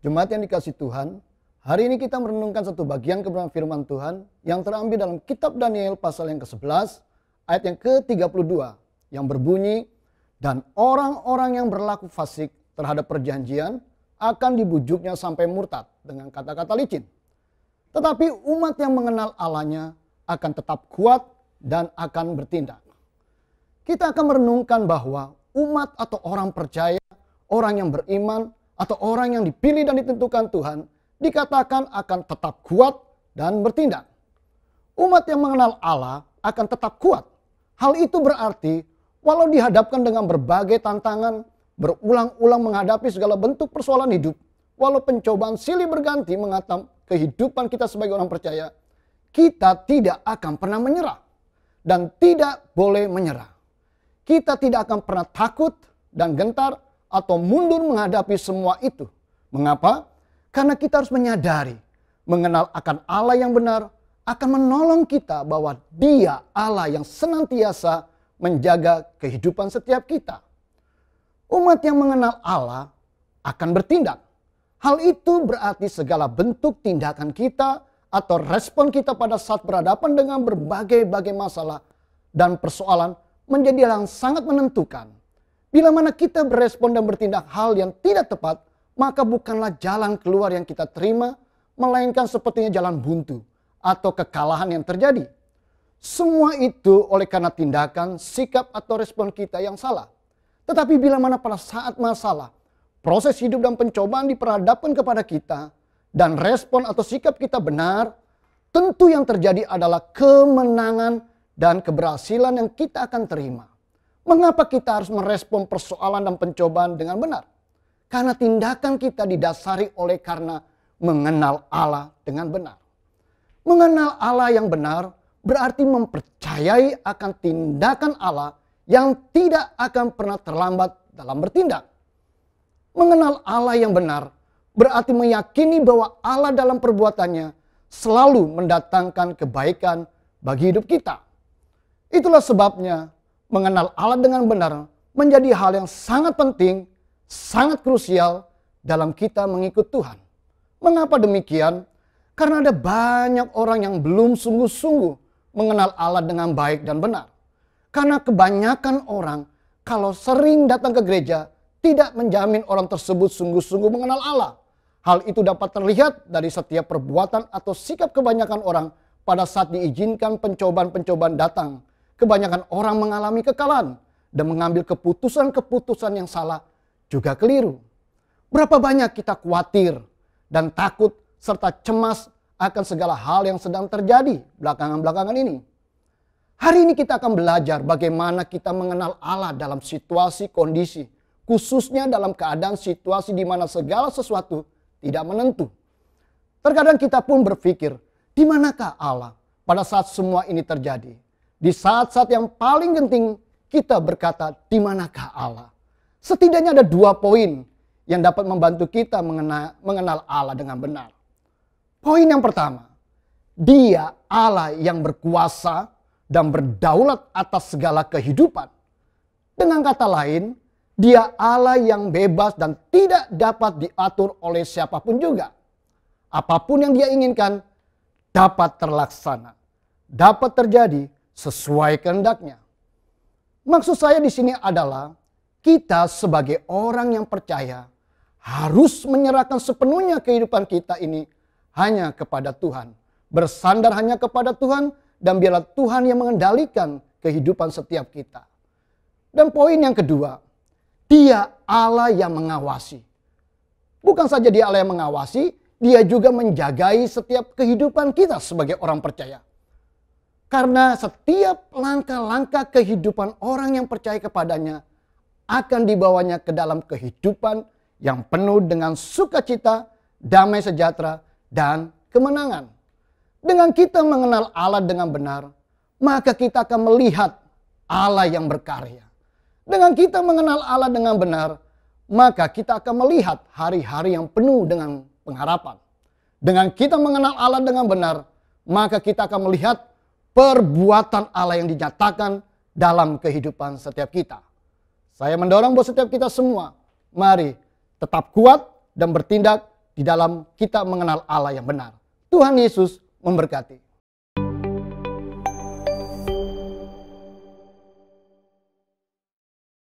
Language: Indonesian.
Jemaat yang dikasih Tuhan, hari ini kita merenungkan satu bagian kebenaran firman Tuhan yang terambil dalam kitab Daniel pasal yang ke-11 ayat yang ke-32 yang berbunyi dan orang-orang yang berlaku fasik terhadap perjanjian akan dibujuknya sampai murtad dengan kata-kata licin. Tetapi umat yang mengenal Allahnya akan tetap kuat dan akan bertindak. Kita akan merenungkan bahwa umat atau orang percaya, orang yang beriman atau orang yang dipilih dan ditentukan Tuhan dikatakan akan tetap kuat dan bertindak. Umat yang mengenal Allah akan tetap kuat. Hal itu berarti walau dihadapkan dengan berbagai tantangan, berulang-ulang menghadapi segala bentuk persoalan hidup, walau pencobaan silih berganti mengatam kehidupan kita sebagai orang percaya, kita tidak akan pernah menyerah dan tidak boleh menyerah. Kita tidak akan pernah takut dan gentar atau mundur menghadapi semua itu. Mengapa? Karena kita harus menyadari, mengenal akan Allah yang benar akan menolong kita bahwa Dia Allah yang senantiasa menjaga kehidupan setiap kita. Umat yang mengenal Allah akan bertindak. Hal itu berarti segala bentuk tindakan kita atau respon kita pada saat berhadapan dengan berbagai-bagai masalah dan persoalan menjadi yang sangat menentukan Bila mana kita berespon dan bertindak hal yang tidak tepat, maka bukanlah jalan keluar yang kita terima, melainkan sepertinya jalan buntu atau kekalahan yang terjadi. Semua itu oleh karena tindakan, sikap, atau respon kita yang salah. Tetapi bila mana pada saat masalah, proses hidup dan pencobaan diperhadapkan kepada kita, dan respon atau sikap kita benar, tentu yang terjadi adalah kemenangan dan keberhasilan yang kita akan terima. Mengapa kita harus merespon persoalan dan pencobaan dengan benar? Karena tindakan kita didasari oleh karena mengenal Allah dengan benar. Mengenal Allah yang benar berarti mempercayai akan tindakan Allah yang tidak akan pernah terlambat dalam bertindak. Mengenal Allah yang benar berarti meyakini bahwa Allah dalam perbuatannya selalu mendatangkan kebaikan bagi hidup kita. Itulah sebabnya mengenal Allah dengan benar menjadi hal yang sangat penting, sangat krusial dalam kita mengikut Tuhan. Mengapa demikian? Karena ada banyak orang yang belum sungguh-sungguh mengenal Allah dengan baik dan benar. Karena kebanyakan orang kalau sering datang ke gereja tidak menjamin orang tersebut sungguh-sungguh mengenal Allah. Hal itu dapat terlihat dari setiap perbuatan atau sikap kebanyakan orang pada saat diizinkan pencobaan-pencobaan datang Kebanyakan orang mengalami kekalahan dan mengambil keputusan-keputusan yang salah juga keliru. Berapa banyak kita khawatir dan takut serta cemas akan segala hal yang sedang terjadi belakangan-belakangan ini. Hari ini kita akan belajar bagaimana kita mengenal Allah dalam situasi kondisi, khususnya dalam keadaan situasi di mana segala sesuatu tidak menentu. Terkadang kita pun berpikir, di manakah Allah pada saat semua ini terjadi? Di saat-saat yang paling genting, kita berkata, di manakah Allah? Setidaknya ada dua poin yang dapat membantu kita mengenal, mengenal Allah dengan benar. Poin yang pertama, dia Allah yang berkuasa dan berdaulat atas segala kehidupan. Dengan kata lain, dia Allah yang bebas dan tidak dapat diatur oleh siapapun juga. Apapun yang dia inginkan dapat terlaksana, dapat terjadi sesuai kehendaknya. Maksud saya di sini adalah kita sebagai orang yang percaya harus menyerahkan sepenuhnya kehidupan kita ini hanya kepada Tuhan. Bersandar hanya kepada Tuhan dan biarlah Tuhan yang mengendalikan kehidupan setiap kita. Dan poin yang kedua, dia Allah yang mengawasi. Bukan saja dia Allah yang mengawasi, dia juga menjagai setiap kehidupan kita sebagai orang percaya. Karena setiap langkah-langkah kehidupan orang yang percaya kepadanya akan dibawanya ke dalam kehidupan yang penuh dengan sukacita, damai sejahtera, dan kemenangan. Dengan kita mengenal Allah dengan benar, maka kita akan melihat Allah yang berkarya. Dengan kita mengenal Allah dengan benar, maka kita akan melihat hari-hari yang penuh dengan pengharapan. Dengan kita mengenal Allah dengan benar, maka kita akan melihat perbuatan Allah yang dinyatakan dalam kehidupan setiap kita. Saya mendorong buat setiap kita semua, mari tetap kuat dan bertindak di dalam kita mengenal Allah yang benar. Tuhan Yesus memberkati.